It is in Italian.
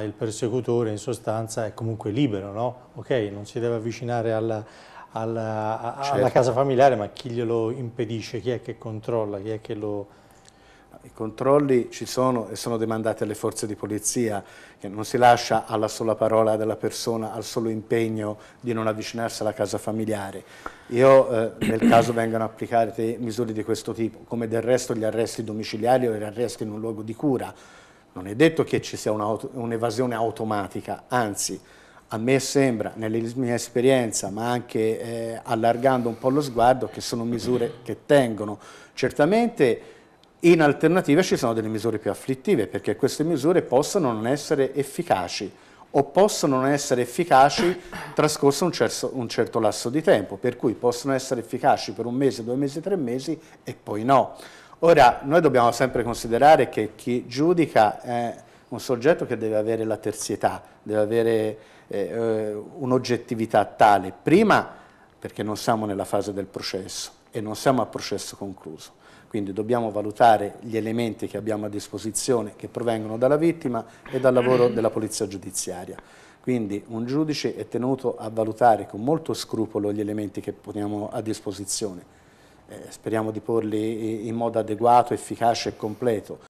Ah, il persecutore in sostanza è comunque libero, no? Ok, non si deve avvicinare alla, alla, certo. alla, casa familiare, ma chi glielo impedisce? Chi è che controlla? Chi è che lo... I controlli ci sono e sono demandati alle forze di polizia, che non si lascia alla sola parola della persona, al solo impegno di non avvicinarsi alla casa familiare. Io eh, nel caso vengano applicate misure di questo tipo, come del resto gli arresti domiciliari o gli arresti in un luogo di cura, non è detto che ci sia un'evasione un automatica, anzi a me sembra, nella mia esperienza, ma anche eh, allargando un po' lo sguardo, che sono misure che tengono. Certamente in alternativa ci sono delle misure più afflittive, perché queste misure possono non essere efficaci o possono non essere efficaci trascorso un certo, un certo lasso di tempo, per cui possono essere efficaci per un mese, due mesi, tre mesi e poi no. Ora, noi dobbiamo sempre considerare che chi giudica è un soggetto che deve avere la terzietà, deve avere eh, eh, un'oggettività tale, prima perché non siamo nella fase del processo e non siamo a processo concluso. Quindi dobbiamo valutare gli elementi che abbiamo a disposizione che provengono dalla vittima e dal lavoro mm. della polizia giudiziaria. Quindi un giudice è tenuto a valutare con molto scrupolo gli elementi che poniamo a disposizione eh, speriamo di porli in modo adeguato, efficace e completo.